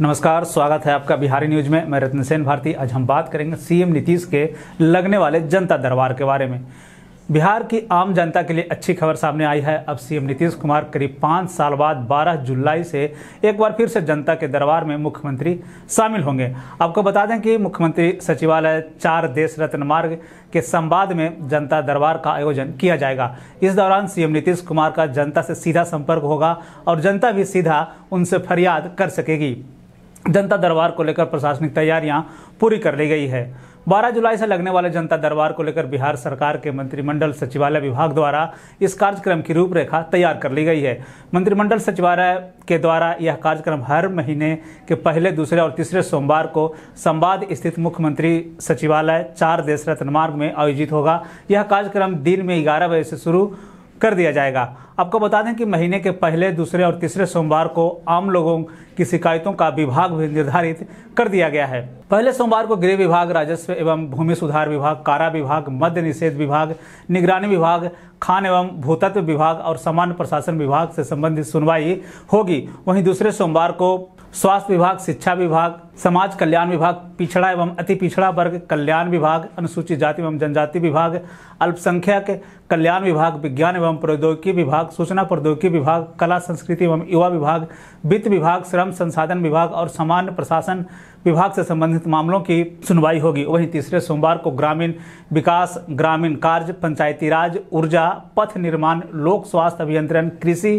नमस्कार स्वागत है आपका बिहारी न्यूज में मैं रत्न सेन भारती आज हम बात करेंगे सीएम नीतीश के लगने वाले जनता दरबार के बारे में बिहार की आम जनता के लिए अच्छी खबर सामने आई है अब सीएम नीतीश कुमार करीब पाँच साल बाद 12 जुलाई से एक बार फिर से जनता के दरबार में मुख्यमंत्री शामिल होंगे आपको बता दें कि मुख्यमंत्री सचिवालय चार देश रत्न मार्ग के संवाद में जनता दरबार का आयोजन किया जाएगा इस दौरान सीएम नीतीश कुमार का जनता से सीधा संपर्क होगा और जनता भी सीधा उनसे फरियाद कर सकेगी जनता दरबार को लेकर प्रशासनिक तैयारियां पूरी कर ली गई है 12 जुलाई से लगने वाले जनता दरबार को लेकर बिहार सरकार के मंत्रिमंडल सचिवालय विभाग द्वारा इस कार्यक्रम की रूपरेखा तैयार कर ली गई है मंत्रिमंडल सचिवालय के द्वारा यह कार्यक्रम हर महीने के पहले दूसरे और तीसरे सोमवार को संवाद स्थित मुख्यमंत्री सचिवालय चार देश रत्न मार्ग में आयोजित होगा यह कार्यक्रम दिन में ग्यारह बजे से शुरू कर दिया जाएगा आपको बता दें कि महीने के पहले दूसरे और तीसरे सोमवार को आम लोगों की शिकायतों का विभाग भी निर्धारित कर दिया गया है पहले सोमवार को गृह विभाग राजस्व एवं भूमि सुधार विभाग कारा विभाग मद्य निषेध विभाग निगरानी विभाग खान एवं भूतत्व विभाग और सामान्य प्रशासन विभाग से संबंधित सुनवाई होगी वहीं दूसरे सोमवार को स्वास्थ्य विभाग शिक्षा विभाग समाज कल्याण विभाग पिछड़ा एवं अति पिछड़ा वर्ग कल्याण विभाग अनुसूचित जाति एवं जनजाति विभाग अल्पसंख्यक कल्याण विभाग विज्ञान एवं प्रौद्योगिकी विभाग सूचना प्रौद्योगिकी विभाग कला संस्कृति एवं युवा विभाग वित्त विभाग श्रम संसाधन विभाग और सामान्य प्रशासन विभाग से संबंधित मामलों की सुनवाई होगी वहीं तीसरे सोमवार को ग्रामीण विकास ग्रामीण कार्य पंचायती राज ऊर्जा पथ निर्माण लोक स्वास्थ्य अभियंत्रण कृषि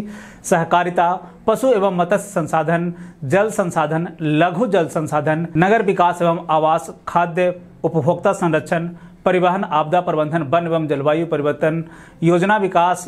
सहकारिता पशु एवं मत्स्य संसाधन जल संसाधन लघु जल संसाधन नगर विकास एवं आवास खाद्य उपभोक्ता संरक्षण परिवहन आपदा प्रबंधन वन एवं जलवायु परिवर्तन योजना विकास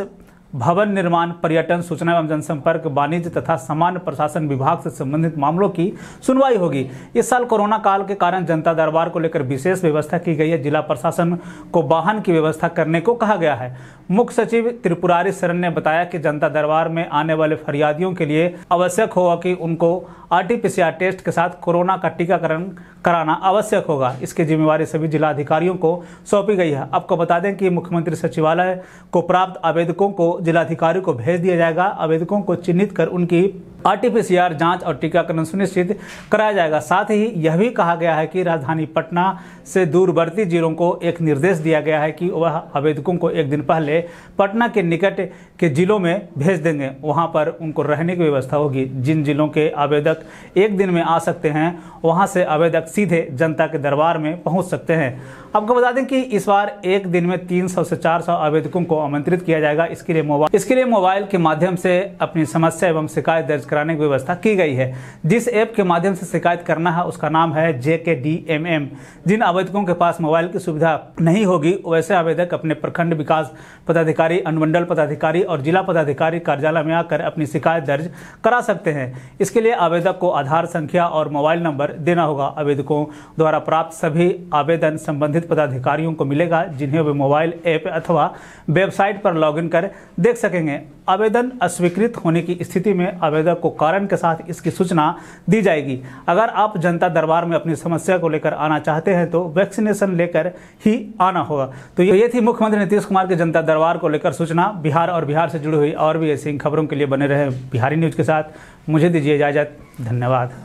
भवन निर्माण पर्यटन सूचना एवं जनसंपर्क वाणिज्य तथा सामान्य प्रशासन विभाग से संबंधित मामलों की सुनवाई होगी इस साल कोरोना काल के कारण जनता दरबार को लेकर विशेष व्यवस्था की गई है जिला प्रशासन को वाहन की व्यवस्था करने को कहा गया है मुख्य सचिव त्रिपुरारी शरण ने बताया कि जनता दरबार में आने वाले फरियादियों के लिए आवश्यक होगा कि उनको आर टी टेस्ट के साथ कोरोना का टीकाकरण कराना आवश्यक होगा इसकी जिम्मेवारी सभी जिलाधिकारियों को सौंपी गई है आपको बता दें कि मुख्यमंत्री सचिवालय को प्राप्त आवेदकों को जिलाधिकारी को भेज दिया जाएगा आवेदकों को चिन्हित कर उनकी आरटीपीसीआर जांच और टीकाकरण सुनिश्चित कराया जाएगा साथ ही यह भी कहा गया है कि राजधानी पटना से दूरवर्ती जिलों को एक निर्देश दिया गया है कि वह आवेदकों को एक दिन पहले पटना के निकट के जिलों में भेज देंगे वहां पर उनको रहने की व्यवस्था होगी जिन जिलों के आवेदक एक दिन में आ सकते हैं वहां से आवेदक सीधे जनता के दरबार में पहुंच सकते हैं आपको बता दें कि इस बार एक दिन में 300 से 400 आवेदकों को आमंत्रित किया जाएगा इसके लिए मोबाइल इसके लिए मोबाइल के माध्यम से अपनी समस्या एवं शिकायत दर्ज कर कराने की व्यवस्था की गई है जिस ऐप के माध्यम से शिकायत करना है उसका नाम है जे के डी एम एम जिन आवेदकों के पास मोबाइल की सुविधा नहीं होगी वैसे आवेदक अपने प्रखंड विकास पदाधिकारी अनुमंडल पदाधिकारी और जिला पदाधिकारी कार्यालय में आकर अपनी शिकायत दर्ज करा सकते हैं इसके लिए आवेदक को आधार संख्या और मोबाइल नंबर देना होगा आवेदकों द्वारा प्राप्त सभी आवेदन संबंधित पदाधिकारियों को मिलेगा जिन्हें वे मोबाइल ऐप अथवा वेबसाइट पर लॉगिन कर देख सकेंगे आवेदन अस्वीकृत होने की स्थिति में आवेदक को कारण के साथ इसकी सूचना दी जाएगी अगर आप जनता दरबार में अपनी समस्या को लेकर आना चाहते हैं तो वैक्सीनेशन लेकर ही आना होगा तो ये थी मुख्यमंत्री नीतीश कुमार के जनता दरबार को लेकर सूचना बिहार और बिहार से जुड़ी हुई और भी ऐसी खबरों के लिए बने रहे बिहारी न्यूज के साथ मुझे दीजिए इजाज़त धन्यवाद